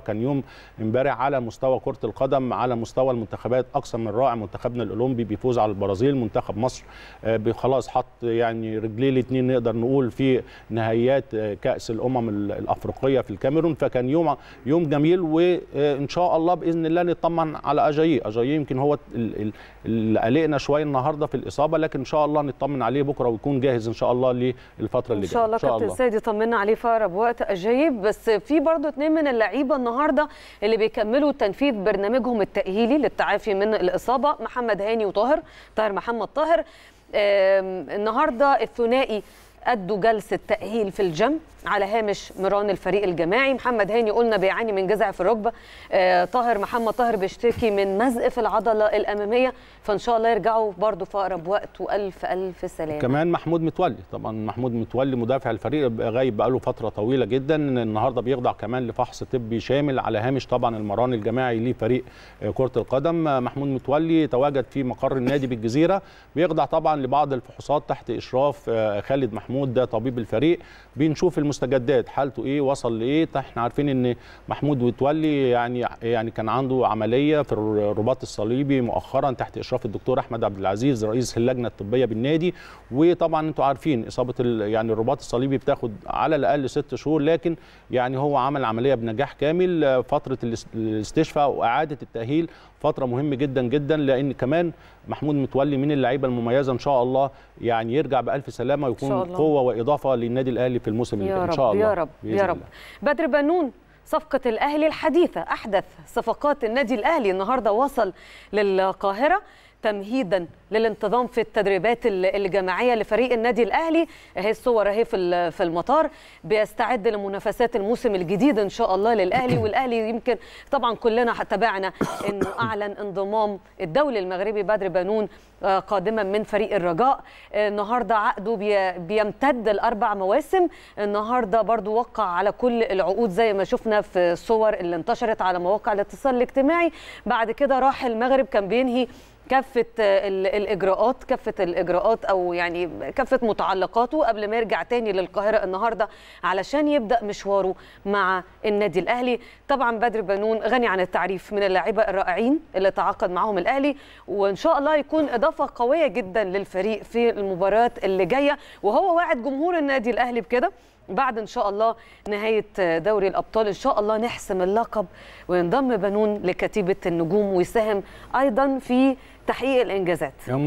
كان يوم امبارح على مستوى كره القدم على مستوى المنتخبات اكثر من رائع منتخبنا الاولمبي بيفوز على البرازيل منتخب مصر آه، خلاص حط يعني رجليه الاثنين نقدر نقول في نهائيات آه، كاس الامم الافريقيه في الكاميرون فكان يوم يوم جميل وان آه، شاء الله باذن الله نطمن على اجايي اجايي يمكن هو اللي قلقنا شويه النهارده في الاصابه لكن ان شاء الله نطمن عليه بكره ويكون جاهز ان شاء الله للفتره اللي جايه ان شاء الله كابتن سيد يطمنا عليه في اقرب وقت اجايب بس في برضه اثنين من اللعيبه النهارده اللي بيكملوا تنفيذ برنامجهم التأهيلي للتعافي من الإصابة محمد هاني وطاهر طاهر محمد طاهر النهارده الثنائي أدوا جلسة تأهيل في الجيم على هامش مران الفريق الجماعي محمد هاني قلنا بيعاني من جزع في الركبة آه طاهر محمد طاهر بيشتكي من مزق في العضلة الأمامية فإن شاء الله يرجعوا برضه في أقرب وقت وألف ألف سلام كمان محمود متولي طبعا محمود متولي مدافع الفريق غايب بقاله فترة طويلة جدا النهاردة بيخضع كمان لفحص طبي شامل على هامش طبعا المران الجماعي لفريق آه، كرة القدم آه، محمود متولي تواجد في مقر النادي بالجزيرة بيخضع طبعا لبعض الفحوصات تحت إشراف آه، خالد محمود محمود ده طبيب الفريق بنشوف المستجدات حالته ايه وصل لايه طيب احنا عارفين ان محمود وتولي يعني يعني كان عنده عمليه في الرباط الصليبي مؤخرا تحت اشراف الدكتور احمد عبد العزيز رئيس اللجنه الطبيه بالنادي وطبعا انتوا عارفين اصابه يعني الرباط الصليبي بتاخد على الاقل ست شهور لكن يعني هو عمل عمليه بنجاح كامل فتره الاستشفاء واعاده التاهيل فتره مهمه جدا جدا لان كمان محمود متولي من اللعيبه المميزه ان شاء الله يعني يرجع بالف سلامه ويكون قوه واضافه للنادي الاهلي في الموسم اللي ان شاء الله يا رب يا رب بدر بنون صفقة الأهلي الحديثة أحدث صفقات النادي الأهلي النهاردة وصل للقاهرة تمهيدا للانتظام في التدريبات الجماعيه لفريق النادي الاهلي اهي الصور اهي في في المطار بيستعد لمنافسات الموسم الجديد ان شاء الله للاهلي والاهلي يمكن طبعا كلنا تابعنا انه اعلن انضمام الدولي المغربي بدر بنون آه، قادما من فريق الرجاء آه، النهارده عقده بيمتد لاربع مواسم النهارده برضو وقع على كل العقود زي ما شفنا في الصور اللي انتشرت على مواقع الاتصال الاجتماعي بعد كده راح المغرب كان بينهي كافه الاجراءات كافه الاجراءات او يعني كافه متعلقاته قبل ما يرجع تاني للقاهره النهارده علشان يبدا مشواره مع النادي الاهلي طبعا بدر بنون غني عن التعريف من اللاعيبه الرائعين اللي تعاقد معاهم الاهلي وان شاء الله يكون اضافه قويه جدا للفريق في المباراه اللي جايه وهو واعد جمهور النادي الاهلي بكده بعد ان شاء الله نهايه دوري الابطال ان شاء الله نحسم اللقب وينضم بنون لكتيبه النجوم ويساهم ايضا في تحقيق الانجازات